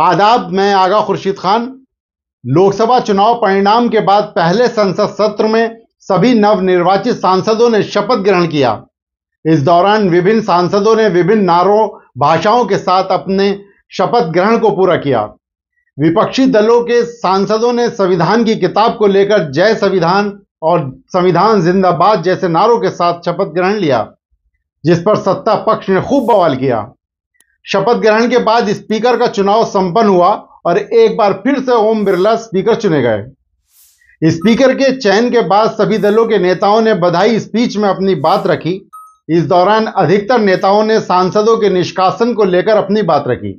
आदाब मैं आगा खुर्शीद खान लोकसभा चुनाव परिणाम के बाद पहले संसद सत्र में सभी नवनिर्वाचित सांसदों ने शपथ ग्रहण किया इस दौरान विभिन्न सांसदों ने विभिन्न नारों भाषाओं के साथ अपने शपथ ग्रहण को पूरा किया विपक्षी दलों के सांसदों ने संविधान की किताब को लेकर जय संविधान और संविधान जिंदाबाद जैसे नारों के साथ शपथ ग्रहण लिया जिस पर सत्ता पक्ष ने खूब बवाल किया शपथ ग्रहण के बाद स्पीकर का चुनाव संपन्न हुआ और एक बार फिर से ओम बिरला स्पीकर चुने गए स्पीकर के चयन के बाद सभी दलों के नेताओं ने बधाई स्पीच में अपनी बात रखी इस दौरान अधिकतर नेताओं ने सांसदों के निष्कासन को लेकर अपनी बात रखी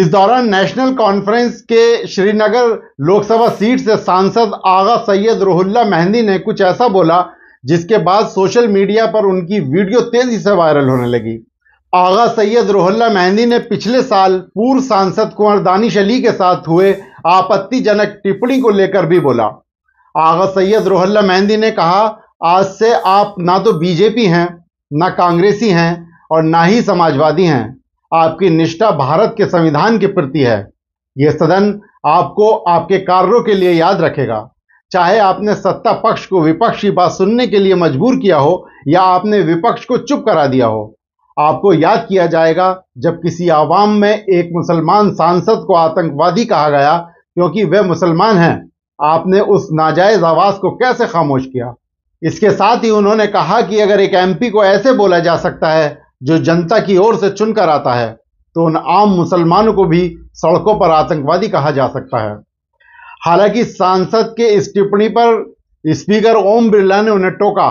इस दौरान नेशनल कॉन्फ्रेंस के श्रीनगर लोकसभा सीट से सांसद आगा सैयद रोहुल्ला मेहंदी ने कुछ ऐसा बोला जिसके बाद सोशल मीडिया पर उनकी वीडियो तेजी से वायरल होने लगी आगा सैयद रोहल्ला मेहंदी ने पिछले साल पूर्व सांसद कुंवर दानिश अली के साथ हुए आपत्तिजनक टिप्पणी को लेकर भी बोला आगा सैयद रोहल्ला मेहंदी ने कहा आज से आप ना तो बीजेपी हैं ना कांग्रेसी हैं और ना ही समाजवादी हैं आपकी निष्ठा भारत के संविधान के प्रति है यह सदन आपको आपके कार्यों के लिए याद रखेगा चाहे आपने सत्ता पक्ष को विपक्ष की बात सुनने के लिए मजबूर किया हो या आपने विपक्ष को चुप करा दिया हो आपको याद किया जाएगा जब किसी आवाम में एक मुसलमान सांसद को आतंकवादी कहा गया क्योंकि वह मुसलमान हैं आपने उस नाजायज आवाज को कैसे खामोश किया इसके साथ ही उन्होंने कहा कि अगर एक एमपी को ऐसे बोला जा सकता है जो जनता की ओर से चुनकर आता है तो उन आम मुसलमानों को भी सड़कों पर आतंकवादी कहा जा सकता है हालांकि सांसद के इस टिप्पणी पर स्पीकर ओम बिरला ने उन्हें टोका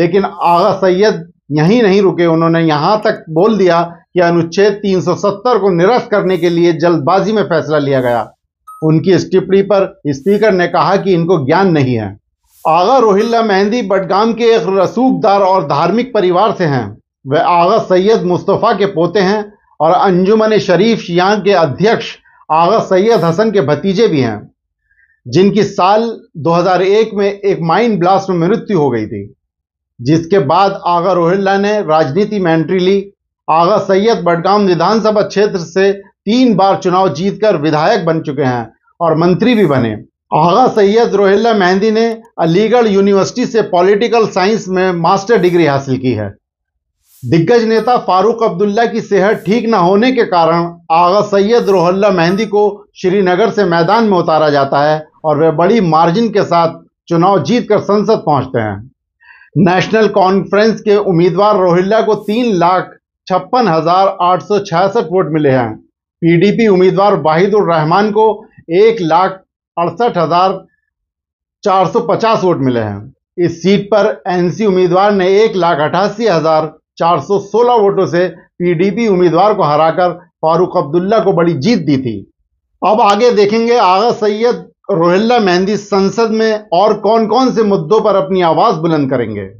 लेकिन आगा सैयद यहीं नहीं रुके उन्होंने यहां तक बोल दिया कि अनुच्छेद 370 को निरस्त करने के लिए जल्दबाजी में फैसला लिया गया उनकी इस टिप्पणी पर स्पीकर ने कहा कि इनको ज्ञान नहीं है आगा रोहिल्ला मेहंदी बडगाम के एक रसूखदार और धार्मिक परिवार से हैं वे आगा सैयद मुस्तफ़ा के पोते हैं और अंजुमन शरीफ शियांग के अध्यक्ष आगा सैयद हसन के भतीजे भी हैं जिनकी साल 2001 में एक माइन ब्लास्ट में मृत्यु हो गई थी जिसके बाद आगा रोहिल्ला ने राजनीति में एंट्री ली आगा सैयद बडगाम विधानसभा क्षेत्र से तीन बार चुनाव जीतकर विधायक बन चुके हैं और मंत्री भी बने आगा सैयद रोहिल्ला मेहंदी ने अलीगढ़ यूनिवर्सिटी से पॉलिटिकल साइंस में मास्टर डिग्री हासिल की है दिग्गज नेता फारूक अब्दुल्ला की सेहत ठीक न होने के कारण आगा सैयद रोहल्ला मेहंदी को श्रीनगर से मैदान में उतारा जाता है और वे बड़ी मार्जिन के साथ चुनाव जीतकर संसद पहुंचते हैं नेशनल कॉन्फ्रेंस के उम्मीदवार रोहिल्ला को तीन लाख छप्पन हजार आठ सौ छियासठ वोट मिले हैं पीडीपी उम्मीदवार वाहिदुर रहमान को एक लाख अड़सठ हजार चार सौ पचास वोट मिले हैं इस सीट पर एनसी उम्मीदवार ने एक लाख अठासी हजार चार सौ सोलह वोटों से पीडीपी उम्मीदवार को हराकर फारूक अब्दुल्ला को बड़ी जीत दी थी अब आगे देखेंगे आगा सैयद रोहिल्ला मेहंदी संसद में और कौन कौन से मुद्दों पर अपनी आवाज बुलंद करेंगे